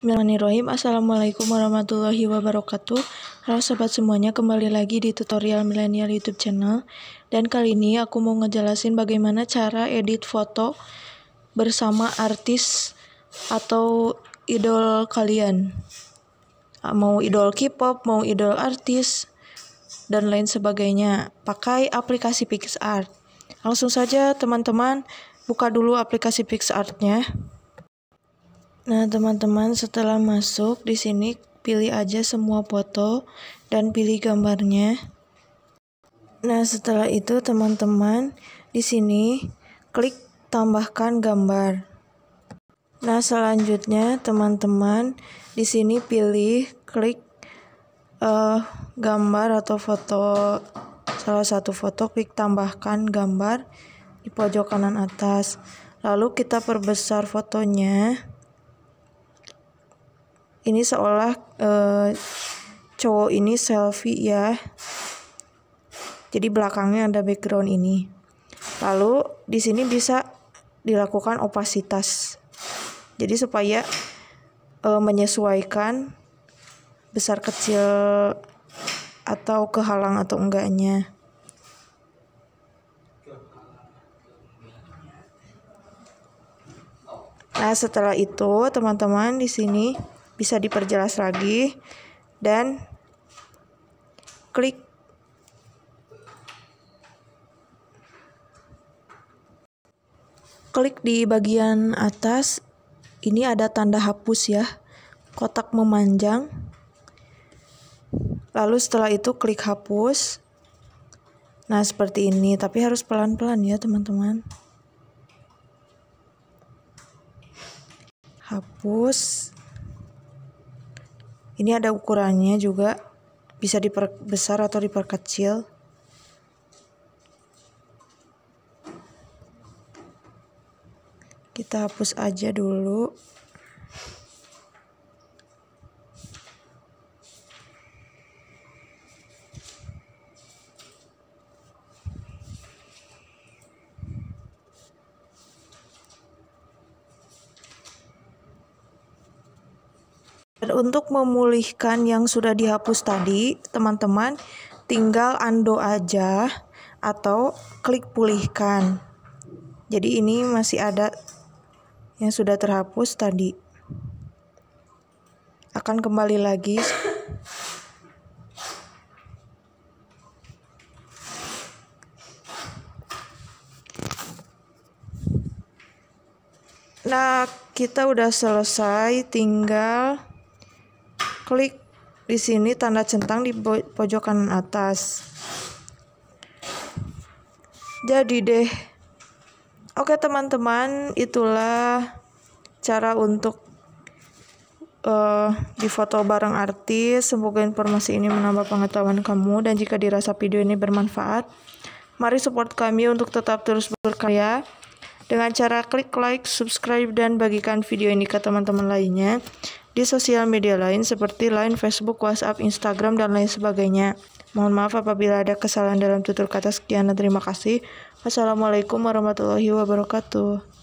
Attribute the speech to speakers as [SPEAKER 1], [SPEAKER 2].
[SPEAKER 1] Bismillahirrahmanirrahim Assalamualaikum warahmatullahi wabarakatuh Halo sobat semuanya kembali lagi di tutorial milenial youtube channel Dan kali ini aku mau ngejelasin bagaimana cara edit foto bersama artis atau idol kalian Mau idol k-pop, mau idol artis dan lain sebagainya Pakai aplikasi PixArt Langsung saja teman-teman buka dulu aplikasi PixArtnya nya Nah, teman-teman, setelah masuk di sini pilih aja semua foto dan pilih gambarnya. Nah, setelah itu teman-teman, di sini klik tambahkan gambar. Nah, selanjutnya teman-teman, di sini pilih klik uh, gambar atau foto salah satu foto klik tambahkan gambar di pojok kanan atas. Lalu kita perbesar fotonya ini seolah uh, cowok ini selfie ya jadi belakangnya ada background ini lalu di sini bisa dilakukan opasitas jadi supaya uh, menyesuaikan besar kecil atau kehalang atau enggaknya Nah, setelah itu, teman-teman di sini bisa diperjelas lagi dan klik klik di bagian atas ini ada tanda hapus ya kotak memanjang lalu setelah itu klik hapus nah seperti ini tapi harus pelan-pelan ya teman-teman hapus ini ada ukurannya juga, bisa diperbesar atau diperkecil. Kita hapus aja dulu. Dan untuk memulihkan yang sudah dihapus tadi, teman-teman tinggal undo aja atau klik pulihkan. Jadi ini masih ada yang sudah terhapus tadi. Akan kembali lagi Nah, kita udah selesai, tinggal Klik di sini tanda centang di pojok kanan atas. Jadi deh. Oke teman-teman, itulah cara untuk uh, difoto bareng artis. Semoga informasi ini menambah pengetahuan kamu dan jika dirasa video ini bermanfaat, mari support kami untuk tetap terus berkarya dengan cara klik like, subscribe dan bagikan video ini ke teman-teman lainnya di sosial media lain seperti Line, Facebook, WhatsApp, Instagram, dan lain sebagainya. Mohon maaf apabila ada kesalahan dalam tutur kata. Sekian dan terima kasih. Wassalamualaikum warahmatullahi wabarakatuh.